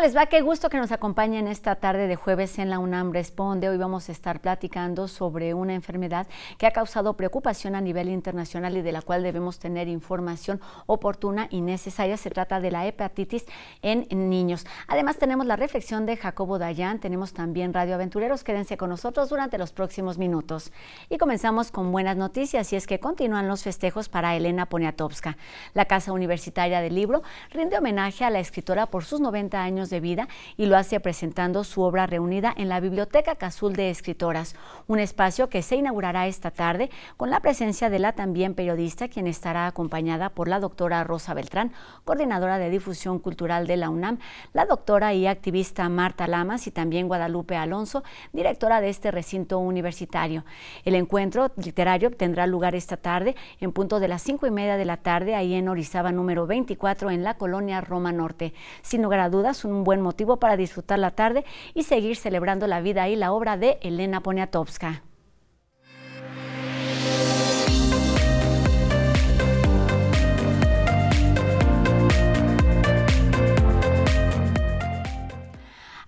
les va? Qué gusto que nos acompañen esta tarde de jueves en la UNAM Responde. Hoy vamos a estar platicando sobre una enfermedad que ha causado preocupación a nivel internacional y de la cual debemos tener información oportuna y necesaria. Se trata de la hepatitis en niños. Además tenemos la reflexión de Jacobo Dayán, tenemos también Radio Aventureros. Quédense con nosotros durante los próximos minutos. Y comenzamos con buenas noticias y es que continúan los festejos para Elena Poniatowska. La Casa Universitaria del Libro rinde homenaje a la escritora por sus 90 años de vida y lo hace presentando su obra reunida en la Biblioteca Cazul de Escritoras, un espacio que se inaugurará esta tarde con la presencia de la también periodista, quien estará acompañada por la doctora Rosa Beltrán, coordinadora de difusión cultural de la UNAM, la doctora y activista Marta Lamas y también Guadalupe Alonso, directora de este recinto universitario. El encuentro literario tendrá lugar esta tarde en punto de las cinco y media de la tarde ahí en Orizaba número 24 en la colonia Roma Norte. Sin lugar a dudas, un buen motivo para disfrutar la tarde y seguir celebrando la vida y la obra de Elena Poniatowska.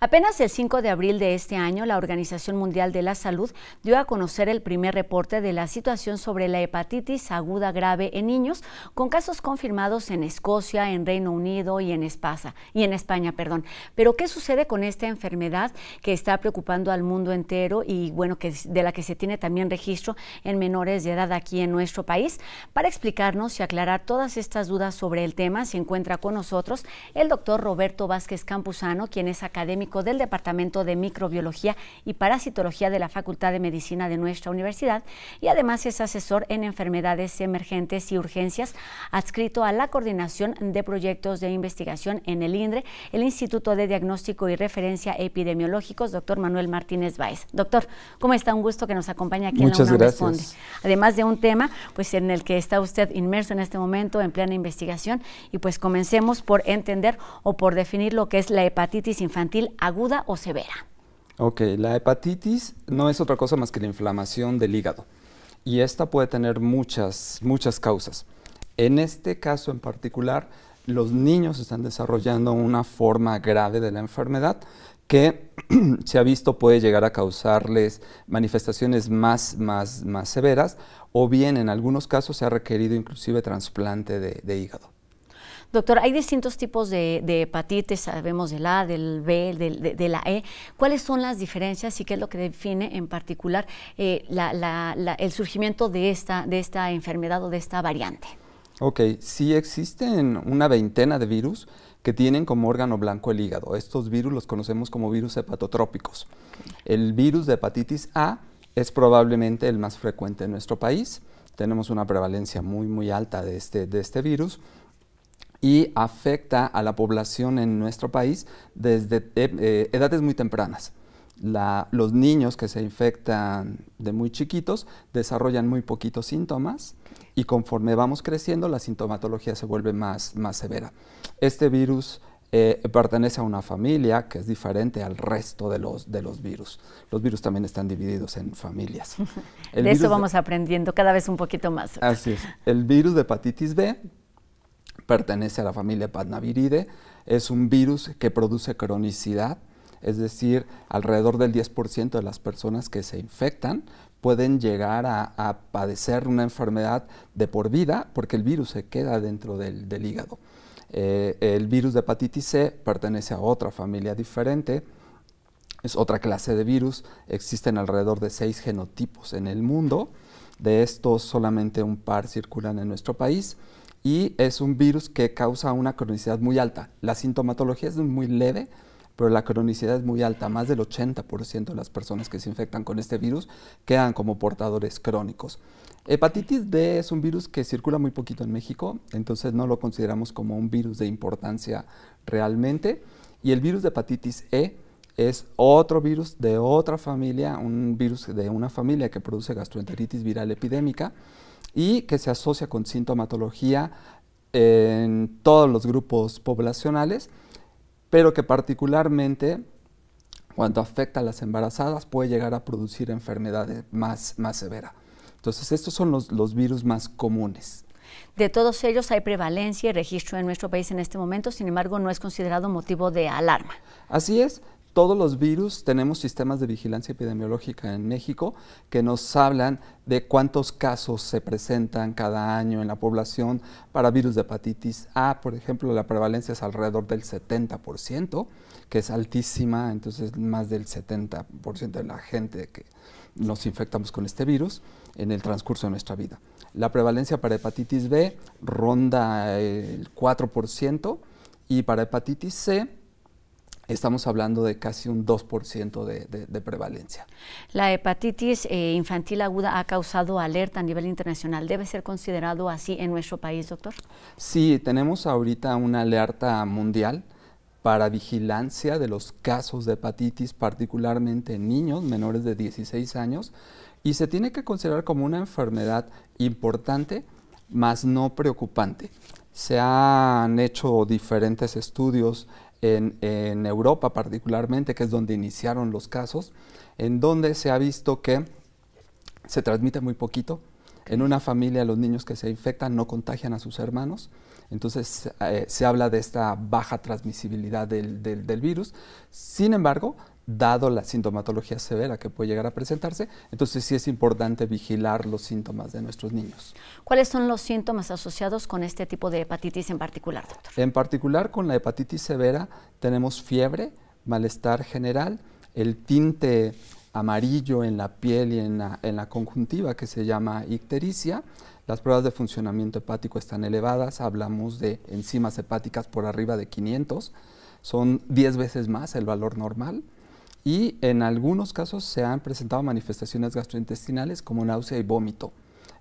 Apenas el 5 de abril de este año, la Organización Mundial de la Salud dio a conocer el primer reporte de la situación sobre la hepatitis aguda grave en niños, con casos confirmados en Escocia, en Reino Unido y en, Espasa, y en España. Perdón. Pero, ¿qué sucede con esta enfermedad que está preocupando al mundo entero y bueno, que, de la que se tiene también registro en menores de edad aquí en nuestro país? Para explicarnos y aclarar todas estas dudas sobre el tema, se encuentra con nosotros el doctor Roberto Vázquez Campuzano, quien es académico del Departamento de Microbiología y Parasitología de la Facultad de Medicina de nuestra universidad y además es asesor en enfermedades emergentes y urgencias, adscrito a la coordinación de proyectos de investigación en el INDRE, el Instituto de Diagnóstico y Referencia Epidemiológicos, doctor Manuel Martínez Báez. Doctor, ¿cómo está? Un gusto que nos acompañe aquí en la UNAM gracias. Responde. Además de un tema pues en el que está usted inmerso en este momento en plena investigación y pues comencemos por entender o por definir lo que es la hepatitis infantil aguda o severa. Ok, la hepatitis no es otra cosa más que la inflamación del hígado y esta puede tener muchas, muchas causas. En este caso en particular, los niños están desarrollando una forma grave de la enfermedad que se ha visto puede llegar a causarles manifestaciones más, más, más severas o bien en algunos casos se ha requerido inclusive trasplante de, de hígado. Doctor, hay distintos tipos de, hepatitis, sabemos del A, del B, de, la E. ¿Cuáles son las diferencias y qué es lo que define en particular eh, el surgimiento de esta, enfermedad o de esta variante? Ok, sí existen una veintena de virus que tienen como órgano blanco el hígado. Estos virus los conocemos como virus hepatotrópicos. El virus de hepatitis A es probablemente el más frecuente en nuestro país. Tenemos una prevalencia muy, muy alta de este, este virus y afecta a la población en nuestro país desde eh, eh, edades muy tempranas. los niños que se infectan de muy chiquitos desarrollan muy poquitos síntomas y conforme vamos creciendo la sintomatología se vuelve más, más severa. Este virus eh, pertenece a una familia que es diferente al resto de los, de los virus. Los virus también están divididos en familias. de eso vamos aprendiendo cada vez un poquito más. Así es. El virus de hepatitis B pertenece a la familia Patnaviridae, es un virus que produce cronicidad, es decir, alrededor del 10% de las personas que se infectan pueden llegar a, padecer una enfermedad de por vida porque el virus se queda dentro del, hígado. Eh, el virus de hepatitis C pertenece a otra familia diferente, es otra clase de virus, existen alrededor de seis genotipos en el mundo, de estos solamente un par circulan en nuestro país y es un virus que causa una cronicidad muy alta. La sintomatología es muy leve, pero la cronicidad es muy alta. Más del 80% de las personas que se infectan con este virus quedan como portadores crónicos. Hepatitis D es un virus que circula muy poquito en México, entonces no lo consideramos como un virus de importancia realmente. Y el virus de hepatitis E es otro virus de otra familia, un virus de una familia que produce gastroenteritis viral epidémica y que se asocia con sintomatología en todos los grupos poblacionales, pero que particularmente cuando afecta a las embarazadas puede llegar a producir enfermedades más, más severas. Entonces, estos son los, los virus más comunes. De todos ellos hay prevalencia y registro en nuestro país en este momento, sin embargo no es considerado motivo de alarma. Así es, todos los virus tenemos sistemas de vigilancia epidemiológica en México que nos hablan de cuántos casos se presentan cada año en la población para virus de hepatitis A, por ejemplo, la prevalencia es alrededor del 70%, que es altísima, entonces más del 70% de la gente que nos infectamos con este virus en el transcurso de nuestra vida. La prevalencia para hepatitis B ronda eh, el 4% y para hepatitis C estamos hablando de casi un 2% de, prevalencia. La hepatitis eh, infantil aguda ha causado alerta a nivel internacional. ¿Debe ser considerado así en nuestro país, doctor? Sí, tenemos ahorita una alerta mundial para vigilancia de los casos de hepatitis, particularmente en niños menores de 16 años, y se tiene que considerar como una enfermedad importante, más no preocupante. Se han hecho diferentes estudios en, Europa particularmente, que es donde iniciaron los casos, en donde se ha visto que se transmite muy poquito. En una familia los niños que se infectan no contagian a sus hermanos. Entonces eh, se habla de esta baja transmisibilidad del, del, virus. Sin embargo, dado la sintomatología severa que puede llegar a presentarse, entonces sí es importante vigilar los síntomas de nuestros niños. ¿Cuáles son los síntomas asociados con este tipo de hepatitis en particular, doctor? En particular con la hepatitis severa tenemos fiebre, malestar general, el tinte amarillo en la piel y en la, conjuntiva que se llama ictericia, las pruebas de funcionamiento hepático están elevadas, hablamos de enzimas hepáticas por arriba de 500, son 10 veces más el valor normal, y en algunos casos se han presentado manifestaciones gastrointestinales como náusea y vómito.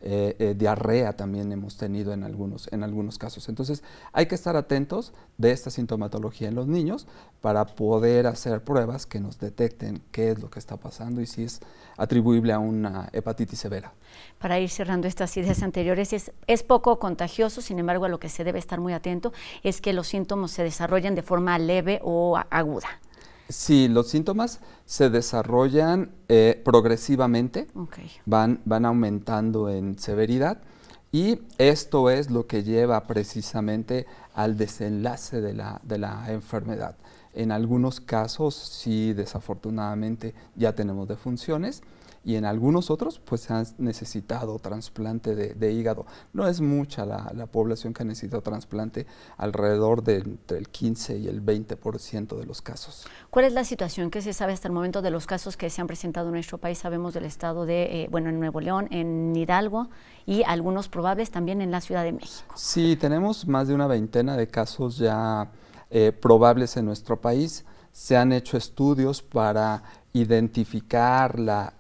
Eh, eh, diarrea también hemos tenido en algunos, en algunos casos. Entonces hay que estar atentos de esta sintomatología en los niños para poder hacer pruebas que nos detecten qué es lo que está pasando y si es atribuible a una hepatitis severa. Para ir cerrando estas ideas anteriores, es, es poco contagioso, sin embargo a lo que se debe estar muy atento es que los síntomas se desarrollen de forma leve o aguda. Sí, los síntomas se desarrollan eh, progresivamente, van, aumentando en severidad y esto es lo que lleva precisamente al desenlace de la, de la enfermedad. En algunos casos, sí, desafortunadamente ya tenemos defunciones, y en algunos otros pues han necesitado trasplante de, hígado. No es mucha la, población que ha necesitado trasplante, alrededor de entre el 15 y el 20% de los casos. ¿Cuál es la situación que se sabe hasta el momento de los casos que se han presentado en nuestro país? Sabemos del estado de, eh, bueno, en Nuevo León, en Hidalgo y algunos probables también en la Ciudad de México. Sí, tenemos más de una veintena de casos ya eh, probables en nuestro país se han hecho estudios para identificar la,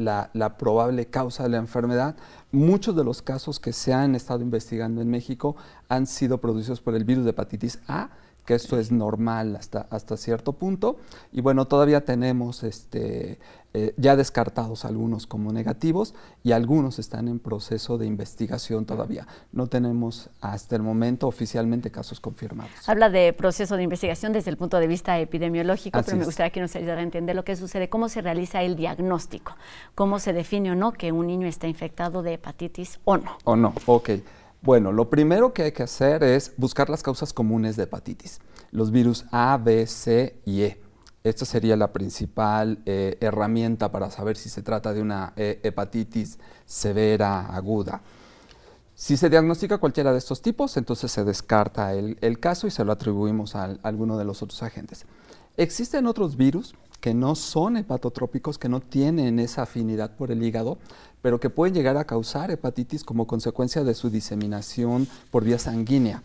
probable causa de la enfermedad. Muchos de los casos que se han estado investigando en México han sido producidos por el virus de hepatitis A, que esto es normal hasta, hasta cierto punto. Y bueno, todavía tenemos este, eh, ya descartados algunos como negativos y algunos están en proceso de investigación todavía. No tenemos hasta el momento oficialmente casos confirmados. Habla de proceso de investigación desde el punto de vista epidemiológico, pero me gustaría que nos ayudara a entender lo que sucede, cómo se realiza el diagnóstico, cómo se define o no que un niño está infectado de hepatitis o no. O no, ok. Bueno, lo primero que hay que hacer es buscar las causas comunes de hepatitis, los virus A, B, C y E. Esta sería la principal eh, herramienta para saber si se trata de una eh, hepatitis severa, aguda. Si se diagnostica cualquiera de estos tipos, entonces se descarta el, caso y se lo atribuimos a alguno de los otros agentes. Existen otros virus que no son hepatotrópicos, que no tienen esa afinidad por el hígado, pero que pueden llegar a causar hepatitis como consecuencia de su diseminación por vía sanguínea.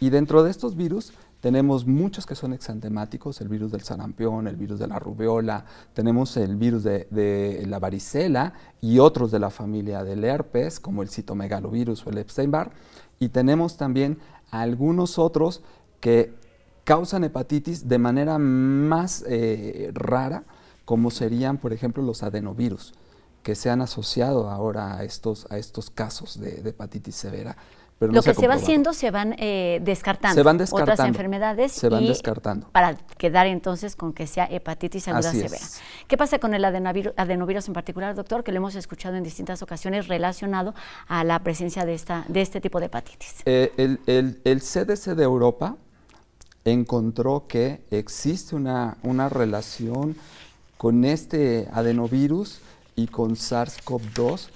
Y dentro de estos virus tenemos muchos que son exantemáticos, el virus del sarampión, el virus de la rubiola, tenemos el virus de, la varicela y otros de la familia del herpes, como el citomegalovirus o el Epstein-Barr, y tenemos también algunos otros que causan hepatitis de manera más eh, rara, como serían, por ejemplo, los adenovirus que se han asociado ahora a estos, a estos casos de, hepatitis severa. lo que se, va haciendo se van eh, descartando. Se Otras enfermedades. Se van descartando. Para quedar entonces con que sea hepatitis aguda severa. ¿Qué pasa con el adenovirus, adenovirus, en particular, doctor? Que lo hemos escuchado en distintas ocasiones relacionado a la presencia de, esta, de este tipo de hepatitis. Eh, el, el, CDC de Europa encontró que existe una, una relación con este adenovirus con SARS-CoV-2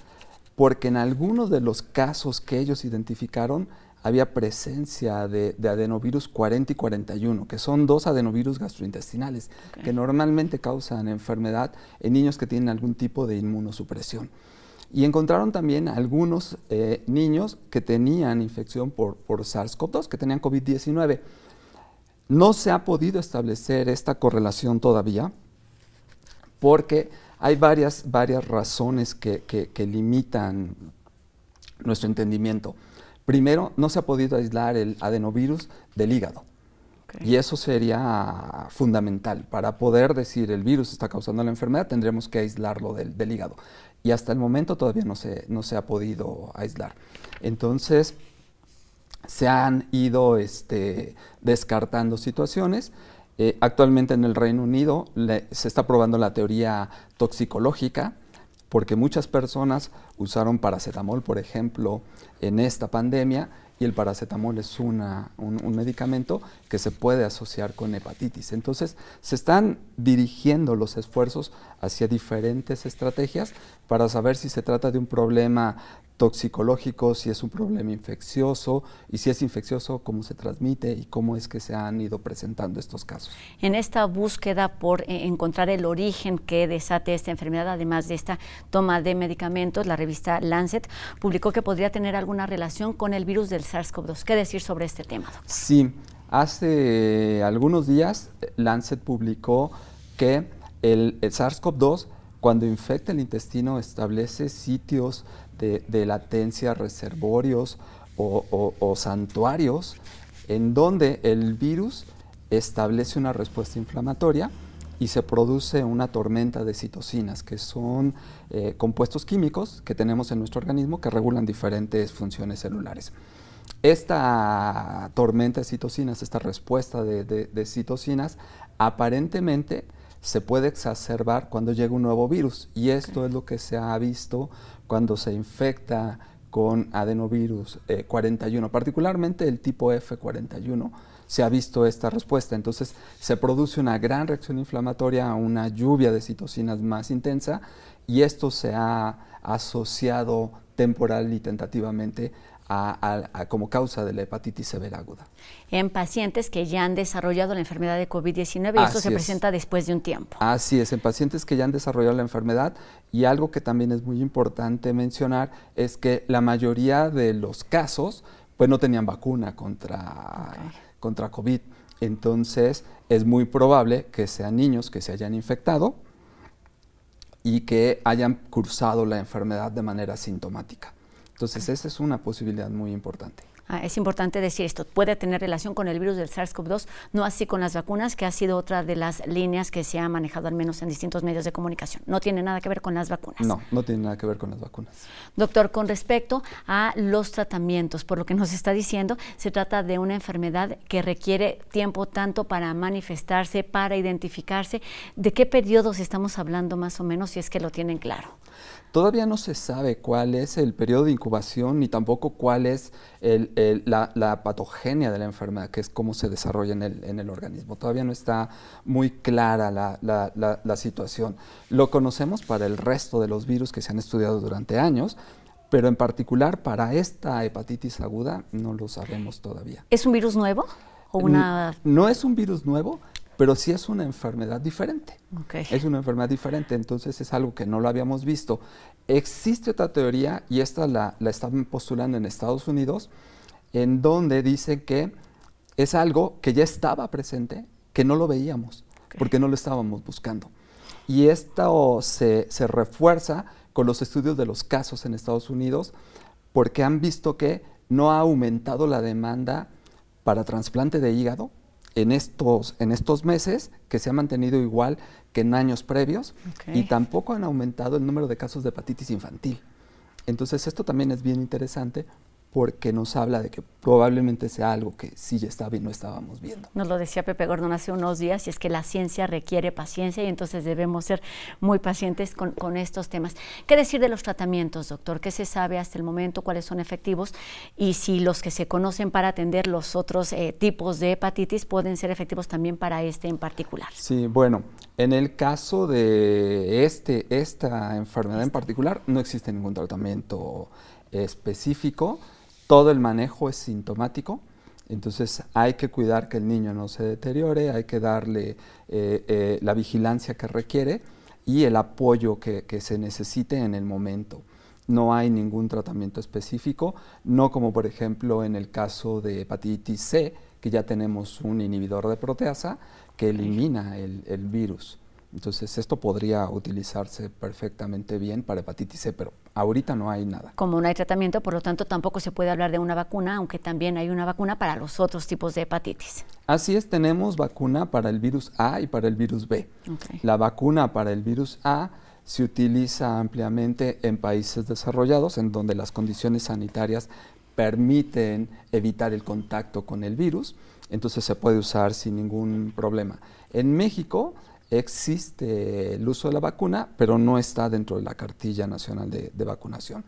porque en algunos de los casos que ellos identificaron había presencia de, adenovirus 40 y 41, que son dos adenovirus gastrointestinales, que normalmente causan enfermedad en niños que tienen algún tipo de inmunosupresión. Y encontraron también algunos eh, niños que tenían infección por, por SARS-CoV-2, que tenían COVID-19. No se ha podido establecer esta correlación todavía, porque hay varias, varias razones que, limitan nuestro entendimiento. Primero, no se ha podido aislar el adenovirus del hígado. Y eso sería fundamental. Para poder decir el virus está causando la enfermedad, tendremos que aislarlo del, hígado. Y hasta el momento todavía no se, ha podido aislar. Entonces, se han ido este, descartando situaciones eh, actualmente en el Reino Unido se está probando la teoría toxicológica, porque muchas personas usaron paracetamol, por ejemplo, en esta pandemia, y el paracetamol es una, un, medicamento que se puede asociar con hepatitis. Entonces, se están dirigiendo los esfuerzos hacia diferentes estrategias para saber si se trata de un problema toxicológico, si es un problema infeccioso y si es infeccioso, cómo se transmite y cómo es que se han ido presentando estos casos. En esta búsqueda por eh, encontrar el origen que desate esta enfermedad, además de esta toma de medicamentos, la revista Lancet publicó que podría tener alguna relación con el virus del SARS-CoV-2. ¿Qué decir sobre este tema? Doctor? Sí, hace algunos días eh, Lancet publicó que el SARS-CoV-2 cuando infecta el intestino establece sitios de, latencia, reservorios o, santuarios, en donde el virus establece una respuesta inflamatoria y se produce una tormenta de citocinas, que son eh, compuestos químicos que tenemos en nuestro organismo que regulan diferentes funciones celulares. Esta tormenta de citocinas, esta respuesta de, citocinas, aparentemente se puede exacerbar cuando llega un nuevo virus y esto es lo que se ha visto cuando se infecta con adenovirus 41, eh, particularmente el tipo F41, se ha visto esta respuesta. Entonces se produce una gran reacción inflamatoria, una lluvia de citocinas más intensa y esto se ha asociado temporal y tentativamente a, como causa de la hepatitis severa aguda. En pacientes que ya han desarrollado la enfermedad de COVID-19 eso esto se presenta después de un tiempo. Así es, en pacientes que ya han desarrollado la enfermedad y algo que también es muy importante mencionar es que la mayoría de los casos pues no tenían vacuna contra, contra COVID. Entonces es muy probable que sean niños que se hayan infectado y que hayan cursado la enfermedad de manera sintomática. Entonces, esa es una posibilidad muy importante. Ah, es importante decir esto, puede tener relación con el virus del SARS-CoV-2, no así con las vacunas, que ha sido otra de las líneas que se ha manejado al menos en distintos medios de comunicación. No tiene nada que ver con las vacunas. No, no tiene nada que ver con las vacunas. Doctor, con respecto a los tratamientos, por lo que nos está diciendo, se trata de una enfermedad que requiere tiempo tanto para manifestarse, para identificarse. ¿De qué periodos estamos hablando más o menos, si es que lo tienen claro? Todavía no se sabe cuál es el periodo de incubación ni tampoco cuál es la, patogenia de la enfermedad, que es cómo se desarrolla en el, organismo. Todavía no está muy clara la, situación. Lo conocemos para el resto de los virus que se han estudiado durante años, pero en particular para esta hepatitis aguda no lo sabemos todavía. ¿Es un virus nuevo? ¿O una... no es un virus nuevo, pero sí es una enfermedad diferente. Es una enfermedad diferente, entonces es algo que no lo habíamos visto. Existe otra teoría, y esta la, la están postulando en Estados Unidos, en donde dicen que es algo que ya estaba presente, que no lo veíamos, porque no lo estábamos buscando. Y esto se, se refuerza con los estudios de los casos en Estados Unidos, porque han visto que no ha aumentado la demanda para trasplante de hígado, en estos, en estos meses, que se ha mantenido igual que en años previos, y tampoco han aumentado el número de casos de hepatitis infantil. Entonces, esto también es bien interesante porque nos habla de que probablemente sea algo que sí ya estaba y no estábamos viendo. Nos lo decía Pepe Gordon hace unos días, y es que la ciencia requiere paciencia y entonces debemos ser muy pacientes con, estos temas. ¿Qué decir de los tratamientos, doctor? ¿Qué se sabe hasta el momento? ¿Cuáles son efectivos? Y si los que se conocen para atender los otros eh, tipos de hepatitis pueden ser efectivos también para este en particular. Sí, bueno, en el caso de este, esta enfermedad en este. particular, no existe ningún tratamiento específico todo el manejo es sintomático, entonces hay que cuidar que el niño no se deteriore, hay que darle eh, eh, la vigilancia que requiere y el apoyo que, se necesite en el momento. No hay ningún tratamiento específico, no como por ejemplo en el caso de hepatitis C, que ya tenemos un inhibidor de proteasa que elimina el virus. Entonces esto podría utilizarse perfectamente bien para hepatitis C, pero Ahorita no hay nada. Como no hay tratamiento, por lo tanto tampoco se puede hablar de una vacuna, aunque también hay una vacuna para los otros tipos de hepatitis. Así es, tenemos vacuna para el virus A y para el virus B. La vacuna para el virus A se utiliza ampliamente en países desarrollados, en donde las condiciones sanitarias permiten evitar el contacto con el virus, entonces se puede usar sin ningún problema. En México, existe el uso de la vacuna, pero no está dentro de la cartilla nacional de, vacunación.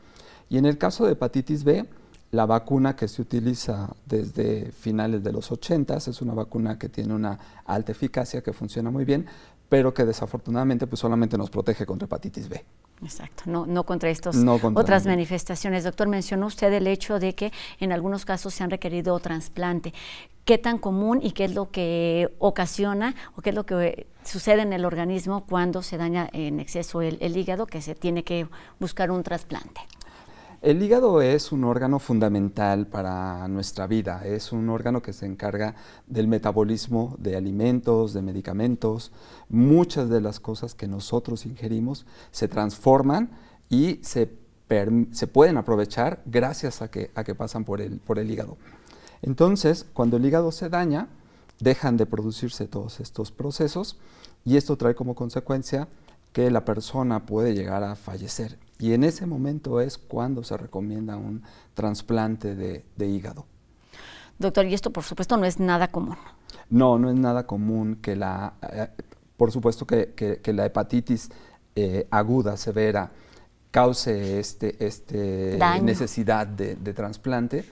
Y en el caso de hepatitis B, la vacuna que se utiliza desde finales de los 80 es una vacuna que tiene una alta eficacia, que funciona muy bien, pero que desafortunadamente pues solamente nos protege contra hepatitis B. Exacto, no, no contra estas otras manifestaciones. Doctor, mencionó usted el hecho de que en algunos casos se han requerido trasplante. ¿Qué tan común y qué es lo que ocasiona o qué es lo que eh, sucede en el organismo cuando se daña en exceso el hígado que se tiene que buscar un trasplante? El hígado es un órgano fundamental para nuestra vida, es un órgano que se encarga del metabolismo de alimentos, de medicamentos, muchas de las cosas que nosotros ingerimos se transforman y se, se pueden aprovechar gracias a que, a que pasan por el, por el hígado. Entonces, cuando el hígado se daña, dejan de producirse todos estos procesos y esto trae como consecuencia que la persona puede llegar a fallecer. Y en ese momento es cuando se recomienda un trasplante de, hígado. Doctor, y esto por supuesto no es nada común. No, no es nada común que la, eh, por supuesto que, la hepatitis eh, aguda, severa, cause este, este necesidad de, de trasplante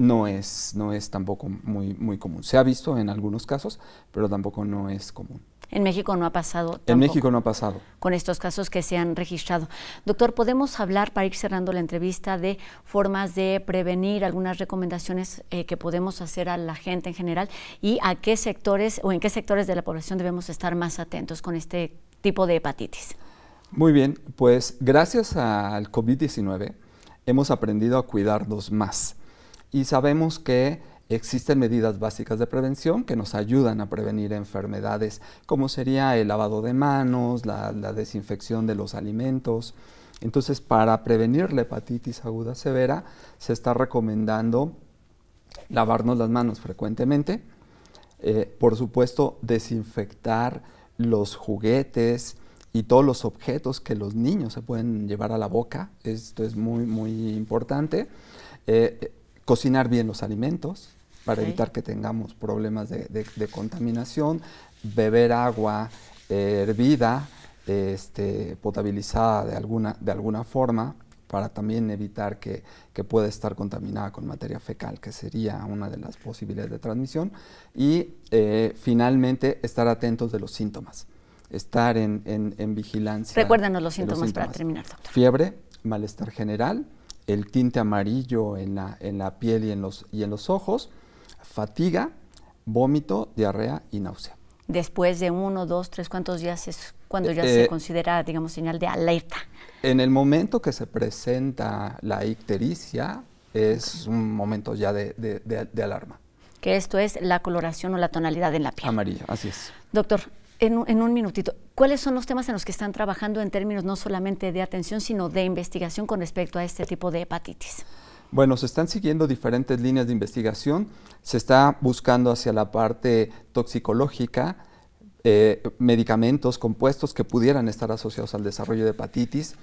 no es, no es tampoco muy, muy común. Se ha visto en algunos casos, pero tampoco no es común. En México no ha pasado. en México no ha pasado. Con estos casos que se han registrado. Doctor, ¿podemos hablar, para ir cerrando la entrevista, de formas de prevenir, algunas recomendaciones eh, que podemos hacer a la gente en general y a qué sectores o en qué sectores de la población debemos estar más atentos con este tipo de hepatitis? Muy bien, pues gracias al COVID-19 hemos aprendido a cuidarnos más y sabemos que existen medidas básicas de prevención que nos ayudan a prevenir enfermedades, como sería el lavado de manos, la, desinfección de los alimentos. Entonces, para prevenir la hepatitis aguda severa, se está recomendando lavarnos las manos frecuentemente, eh, por supuesto, desinfectar los juguetes y todos los objetos que los niños se pueden llevar a la boca, esto es muy, muy importante. Eh, cocinar bien los alimentos para evitar que tengamos problemas de, contaminación, beber agua eh, hervida, este, potabilizada de alguna, de alguna forma, para también evitar que, pueda estar contaminada con materia fecal, que sería una de las posibilidades de transmisión. Y eh, finalmente, estar atentos de los síntomas, estar en, vigilancia. Recuérdanos los síntomas, los síntomas, para terminar, doctor. Fiebre, malestar general, el tinte amarillo en la, en la piel y en, los, y en los ojos, fatiga, vómito, diarrea y náusea. Después de uno, dos, tres, ¿cuántos días es cuando ya eh, se eh, considera, digamos, señal de alerta? En el momento que se presenta la ictericia, es un momento ya de, alarma que esto es la coloración o la tonalidad en la piel. Amarillo, así es. Doctor, en, un minutito, ¿cuáles son los temas en los que están trabajando en términos no solamente de atención, sino de investigación con respecto a este tipo de hepatitis? Bueno, se están siguiendo diferentes líneas de investigación. Se está buscando hacia la parte toxicológica, eh, medicamentos, compuestos que pudieran estar asociados al desarrollo de hepatitis.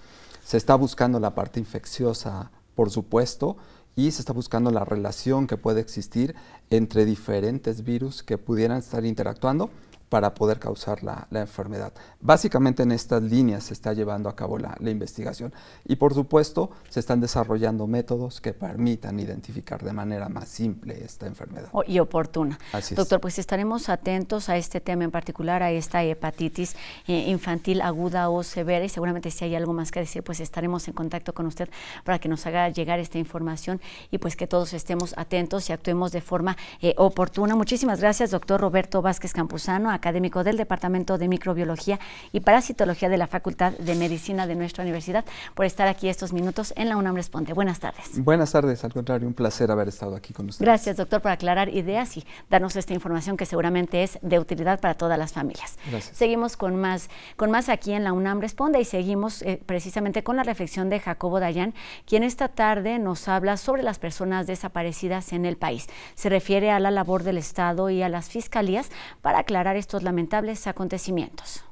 Se está buscando la parte infecciosa, por supuesto, y se está buscando la relación que puede existir entre diferentes virus que pudieran estar interactuando para poder causar la, enfermedad. Básicamente en estas líneas se está llevando a cabo la, investigación y por supuesto se están desarrollando métodos que permitan identificar de manera más simple esta enfermedad. y oportuna. Doctor, pues estaremos atentos a este tema en particular, a esta hepatitis eh, infantil aguda o severa y seguramente si hay algo más que decir, pues estaremos en contacto con usted para que nos haga llegar esta información y pues que todos estemos atentos y actuemos de forma eh, oportuna. Muchísimas gracias, doctor Roberto Vázquez Campuzano académico del Departamento de Microbiología y Parasitología de la Facultad de Medicina de nuestra universidad, por estar aquí estos minutos en la UNAM Responde. Buenas tardes. Buenas tardes, al contrario, un placer haber estado aquí con ustedes. Gracias, doctor, por aclarar ideas y darnos esta información que seguramente es de utilidad para todas las familias. Gracias. Seguimos con más, con más aquí en la UNAM Responde y seguimos eh, precisamente con la reflexión de Jacobo Dayan, quien esta tarde nos habla sobre las personas desaparecidas en el país. Se refiere a la labor del Estado y a las fiscalías para aclarar estos lamentables acontecimientos.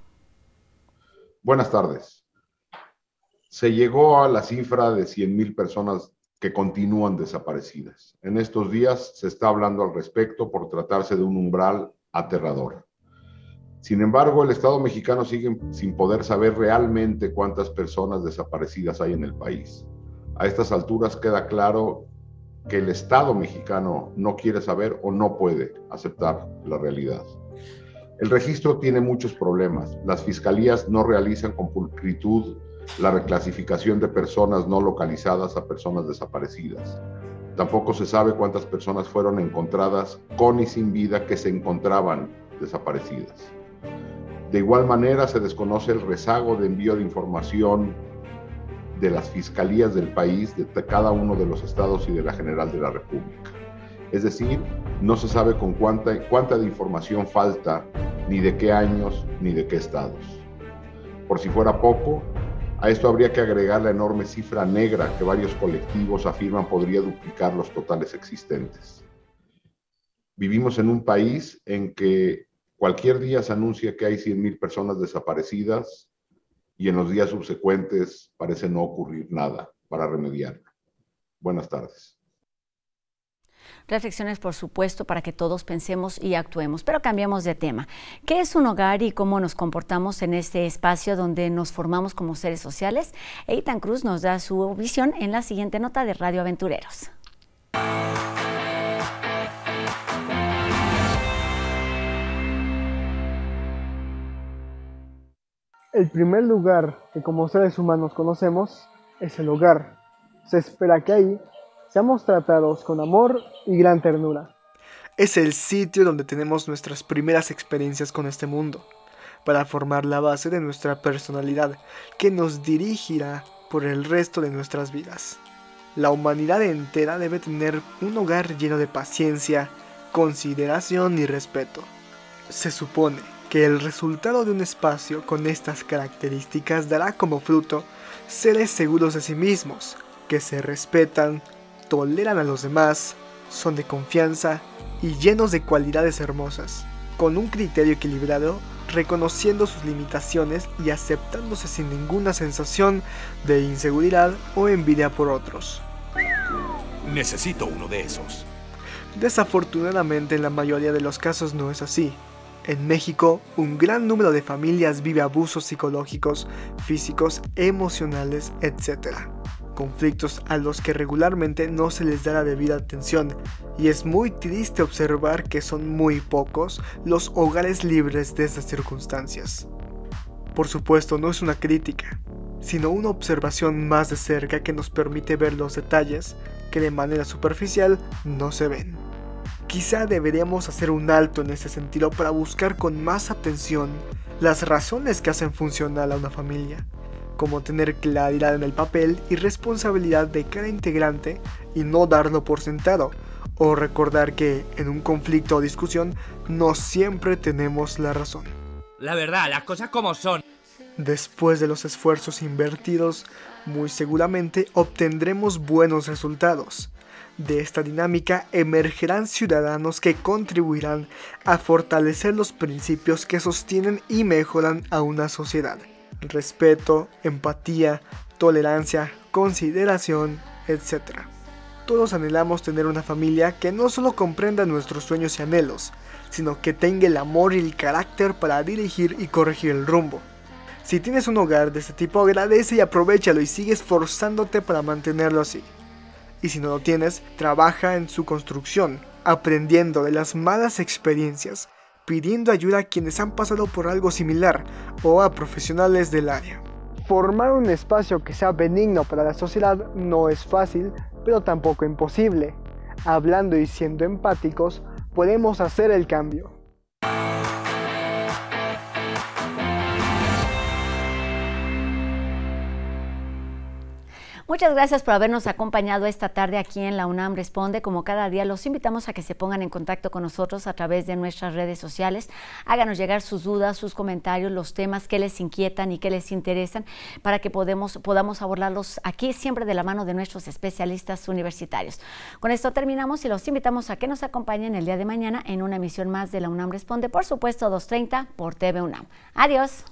Buenas tardes. Se llegó a la cifra de 100.000 personas que continúan desaparecidas. En estos días se está hablando al respecto por tratarse de un umbral aterrador. Sin embargo, el Estado mexicano sigue sin poder saber realmente cuántas personas desaparecidas hay en el país. A estas alturas queda claro que el Estado mexicano no quiere saber o no puede aceptar la realidad. El registro tiene muchos problemas. Las fiscalías no realizan con pulcritud la reclasificación de personas no localizadas a personas desaparecidas. Tampoco se sabe cuántas personas fueron encontradas con y sin vida que se encontraban desaparecidas. De igual manera, se desconoce el rezago de envío de información de las fiscalías del país, de cada uno de los estados y de la General de la República. Es decir, no se sabe con cuánta, cuánta información falta, ni de qué años, ni de qué estados. Por si fuera poco, a esto habría que agregar la enorme cifra negra que varios colectivos afirman podría duplicar los totales existentes. Vivimos en un país en que cualquier día se anuncia que hay 100.000 personas desaparecidas y en los días subsecuentes parece no ocurrir nada para remediarlo. Buenas tardes. Reflexiones, por supuesto, para que todos pensemos y actuemos, pero cambiamos de tema. ¿Qué es un hogar y cómo nos comportamos en este espacio donde nos formamos como seres sociales? Eitan Cruz nos da su visión en la siguiente nota de Radio Aventureros. El primer lugar que como seres humanos conocemos es el hogar. Se espera que ahí Seamos tratados con amor y gran ternura. Es el sitio donde tenemos nuestras primeras experiencias con este mundo, para formar la base de nuestra personalidad que nos dirigirá por el resto de nuestras vidas. La humanidad entera debe tener un hogar lleno de paciencia, consideración y respeto. Se supone que el resultado de un espacio con estas características dará como fruto seres seguros de sí mismos, que se respetan, toleran a los demás, son de confianza y llenos de cualidades hermosas, con un criterio equilibrado, reconociendo sus limitaciones y aceptándose sin ninguna sensación de inseguridad o envidia por otros. Necesito uno de esos. Desafortunadamente en la mayoría de los casos no es así. En México, un gran número de familias vive abusos psicológicos, físicos, emocionales, etc conflictos a los que regularmente no se les da la debida atención, y es muy triste observar que son muy pocos los hogares libres de estas circunstancias. Por supuesto, no es una crítica, sino una observación más de cerca que nos permite ver los detalles que de manera superficial no se ven. Quizá deberíamos hacer un alto en este sentido para buscar con más atención las razones que hacen funcional a una familia como tener claridad en el papel y responsabilidad de cada integrante y no darlo por sentado, o recordar que en un conflicto o discusión no siempre tenemos la razón. La verdad, las cosas como son. Después de los esfuerzos invertidos, muy seguramente obtendremos buenos resultados. De esta dinámica emergerán ciudadanos que contribuirán a fortalecer los principios que sostienen y mejoran a una sociedad respeto, empatía, tolerancia, consideración, etc. Todos anhelamos tener una familia que no solo comprenda nuestros sueños y anhelos, sino que tenga el amor y el carácter para dirigir y corregir el rumbo. Si tienes un hogar de este tipo, agradece y aprovechalo y sigue esforzándote para mantenerlo así. Y si no lo tienes, trabaja en su construcción, aprendiendo de las malas experiencias, pidiendo ayuda a quienes han pasado por algo similar o a profesionales del área. Formar un espacio que sea benigno para la sociedad no es fácil, pero tampoco imposible. Hablando y siendo empáticos, podemos hacer el cambio. Muchas gracias por habernos acompañado esta tarde aquí en la UNAM Responde. Como cada día, los invitamos a que se pongan en contacto con nosotros a través de nuestras redes sociales. Háganos llegar sus dudas, sus comentarios, los temas que les inquietan y que les interesan para que podamos abordarlos aquí siempre de la mano de nuestros especialistas universitarios. Con esto terminamos y los invitamos a que nos acompañen el día de mañana en una emisión más de la UNAM Responde, por supuesto 2.30 por TV UNAM. Adiós.